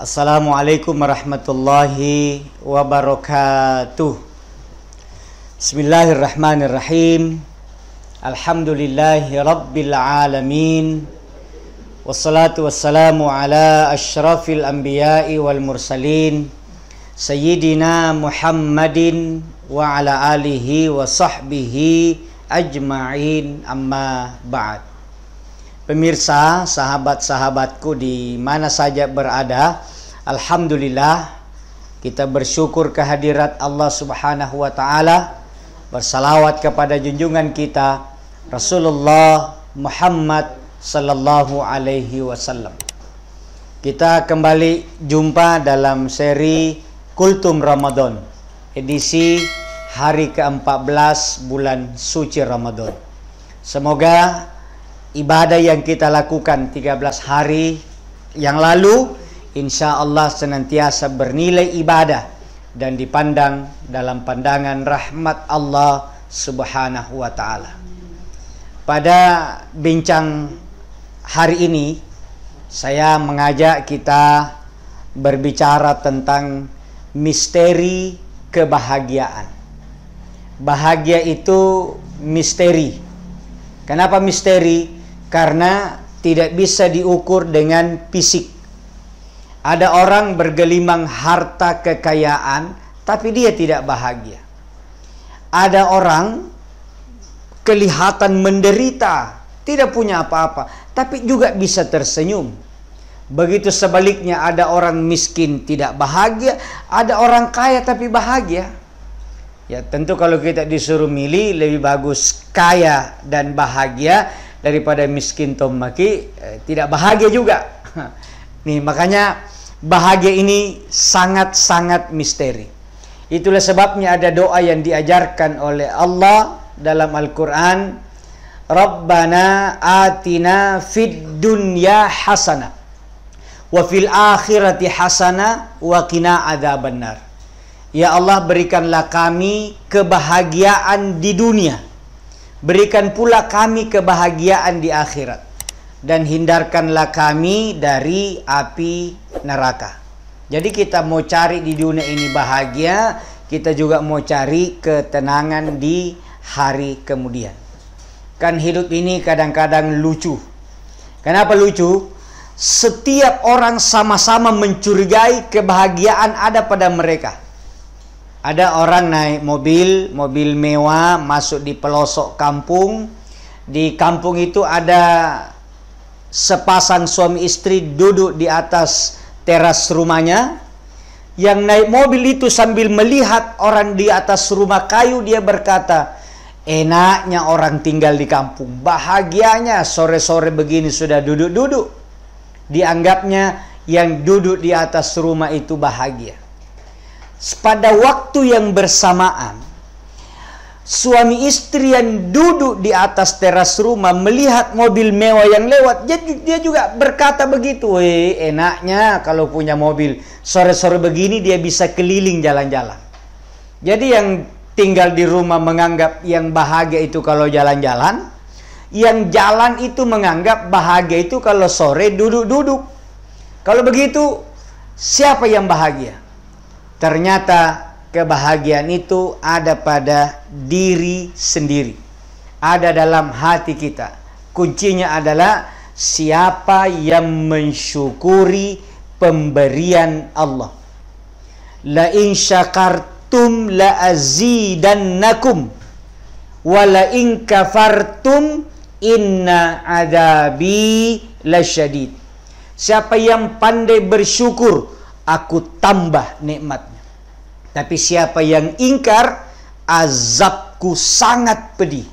Assalamualaikum warahmatullahi wabarakatuh Bismillahirrahmanirrahim Alhamdulillahi rabbil alamin Wassalatu wassalamu ala ashrafil anbiya'i wal mursalin Sayyidina Muhammadin wa ala alihi wa sahbihi ajma'in amma ba'd Pemirsa, sahabat-sahabatku di mana saja berada, alhamdulillah kita bersyukur kehadirat Allah Subhanahu wa taala. Bersalawat kepada junjungan kita Rasulullah Muhammad sallallahu alaihi wasallam. Kita kembali jumpa dalam seri Kultum Ramadan edisi hari ke-14 bulan suci Ramadan. Semoga ibadah yang kita lakukan 13 hari yang lalu insya Allah senantiasa bernilai ibadah dan dipandang dalam pandangan rahmat Allah subhanahu wa ta'ala pada bincang hari ini saya mengajak kita berbicara tentang misteri kebahagiaan bahagia itu misteri kenapa misteri karena tidak bisa diukur dengan fisik. Ada orang bergelimang harta kekayaan, tapi dia tidak bahagia. Ada orang kelihatan menderita, tidak punya apa-apa, tapi juga bisa tersenyum. Begitu sebaliknya, ada orang miskin tidak bahagia, ada orang kaya tapi bahagia. Ya, tentu kalau kita disuruh milih, lebih bagus kaya dan bahagia daripada miskin tom maki eh, tidak bahagia juga. Nih makanya bahagia ini sangat-sangat misteri. Itulah sebabnya ada doa yang diajarkan oleh Allah dalam Al-Qur'an, "Rabbana atina fid dunya hasana, wa fil akhirati hasana wa qina adzabannar." Ya Allah berikanlah kami kebahagiaan di dunia Berikan pula kami kebahagiaan di akhirat dan hindarkanlah kami dari api neraka. Jadi kita mau cari di dunia ini bahagia, kita juga mau cari ketenangan di hari kemudian. Kan hidup ini kadang-kadang lucu. Kenapa lucu? Setiap orang sama-sama mencurigai kebahagiaan ada pada mereka. Ada orang naik mobil, mobil mewah, masuk di pelosok kampung. Di kampung itu ada sepasang suami istri duduk di atas teras rumahnya. Yang naik mobil itu sambil melihat orang di atas rumah kayu, dia berkata, "Enaknya orang tinggal di kampung, bahagianya sore-sore begini sudah duduk-duduk." Dianggapnya yang duduk di atas rumah itu bahagia pada waktu yang bersamaan suami istri yang duduk di atas teras rumah melihat mobil mewah yang lewat dia, juga berkata begitu enaknya kalau punya mobil sore-sore begini dia bisa keliling jalan-jalan jadi yang tinggal di rumah menganggap yang bahagia itu kalau jalan-jalan yang jalan itu menganggap bahagia itu kalau sore duduk-duduk kalau begitu siapa yang bahagia Ternyata kebahagiaan itu ada pada diri sendiri. Ada dalam hati kita. Kuncinya adalah siapa yang mensyukuri pemberian Allah. La in syakartum la azidannakum wa la in kafartum inna adabi lasyadid. Siapa yang pandai bersyukur, aku tambah nikmat. Tapi siapa yang ingkar, azabku sangat pedih.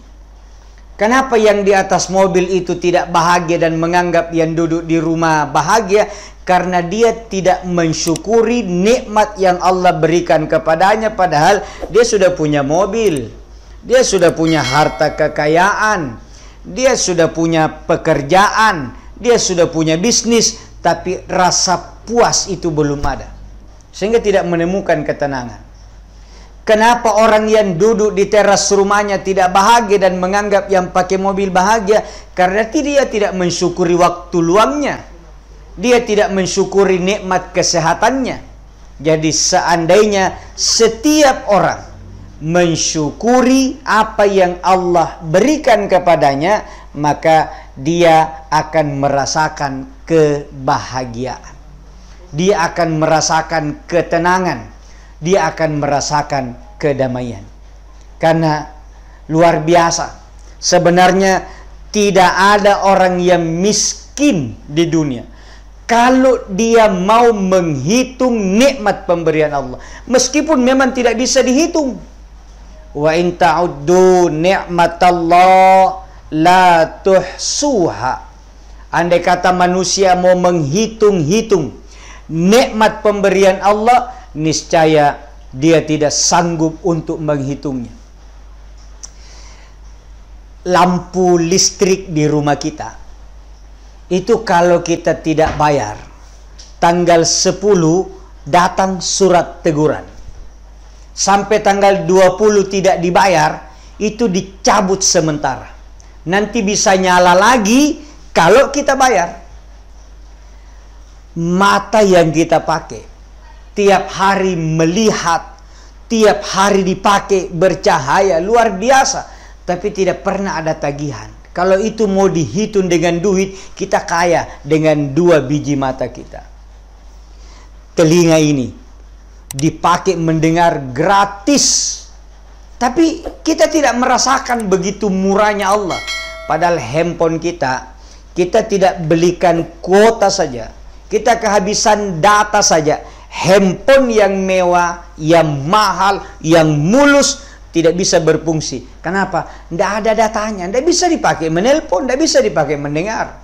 Kenapa yang di atas mobil itu tidak bahagia dan menganggap yang duduk di rumah bahagia? Karena dia tidak mensyukuri nikmat yang Allah berikan kepadanya padahal dia sudah punya mobil. Dia sudah punya harta kekayaan. Dia sudah punya pekerjaan. Dia sudah punya bisnis. Tapi rasa puas itu belum ada sehingga tidak menemukan ketenangan. Kenapa orang yang duduk di teras rumahnya tidak bahagia dan menganggap yang pakai mobil bahagia? Karena dia tidak mensyukuri waktu luangnya. Dia tidak mensyukuri nikmat kesehatannya. Jadi seandainya setiap orang mensyukuri apa yang Allah berikan kepadanya, maka dia akan merasakan kebahagiaan dia akan merasakan ketenangan, dia akan merasakan kedamaian. Karena luar biasa, sebenarnya tidak ada orang yang miskin di dunia. Kalau dia mau menghitung nikmat pemberian Allah, meskipun memang tidak bisa dihitung. Wa in ta'uddu ni'matallah la tuhsuha. Andai kata manusia mau menghitung-hitung nikmat pemberian Allah niscaya dia tidak sanggup untuk menghitungnya. Lampu listrik di rumah kita itu kalau kita tidak bayar tanggal 10 datang surat teguran. Sampai tanggal 20 tidak dibayar itu dicabut sementara. Nanti bisa nyala lagi kalau kita bayar mata yang kita pakai tiap hari melihat, tiap hari dipakai bercahaya luar biasa, tapi tidak pernah ada tagihan. Kalau itu mau dihitung dengan duit, kita kaya dengan dua biji mata kita. Telinga ini dipakai mendengar gratis. Tapi kita tidak merasakan begitu murahnya Allah. Padahal handphone kita, kita tidak belikan kuota saja kita kehabisan data saja. Handphone yang mewah, yang mahal, yang mulus tidak bisa berfungsi. Kenapa? Tidak ada datanya. Tidak bisa dipakai menelpon, tidak bisa dipakai mendengar.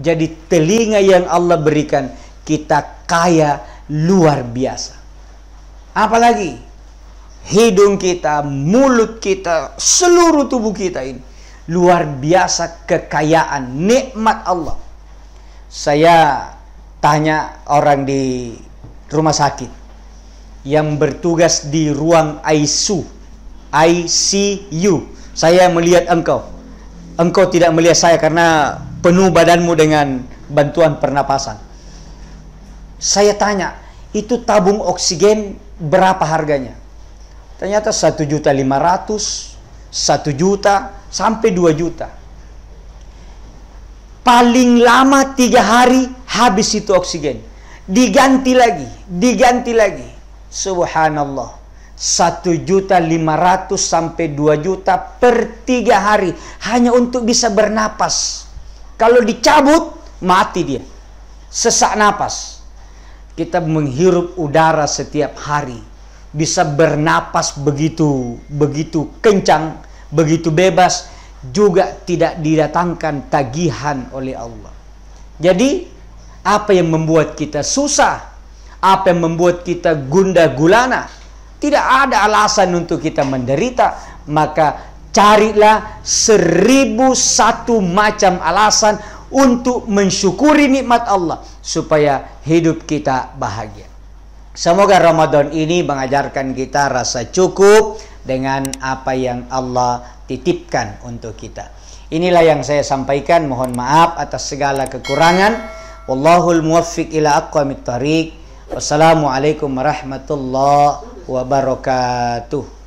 Jadi telinga yang Allah berikan kita kaya luar biasa. Apalagi hidung kita, mulut kita, seluruh tubuh kita ini luar biasa kekayaan nikmat Allah. Saya tanya orang di rumah sakit yang bertugas di ruang ICU. ICU. Saya melihat engkau. Engkau tidak melihat saya karena penuh badanmu dengan bantuan pernapasan. Saya tanya, itu tabung oksigen berapa harganya? Ternyata 1 juta 500, 1 juta, sampai 2 juta. Paling lama tiga hari habis itu oksigen diganti lagi diganti lagi subhanallah satu juta ratus sampai 2 juta per tiga hari hanya untuk bisa bernapas kalau dicabut mati dia sesak napas kita menghirup udara setiap hari bisa bernapas begitu begitu kencang begitu bebas juga tidak didatangkan tagihan oleh Allah jadi apa yang membuat kita susah? Apa yang membuat kita gundah gulana? Tidak ada alasan untuk kita menderita. Maka carilah seribu satu macam alasan untuk mensyukuri nikmat Allah. Supaya hidup kita bahagia. Semoga Ramadan ini mengajarkan kita rasa cukup dengan apa yang Allah titipkan untuk kita. Inilah yang saya sampaikan. Mohon maaf atas segala kekurangan. والله الموفق إلى أقوم الطريق والسلام عليكم ورحمة الله وبركاته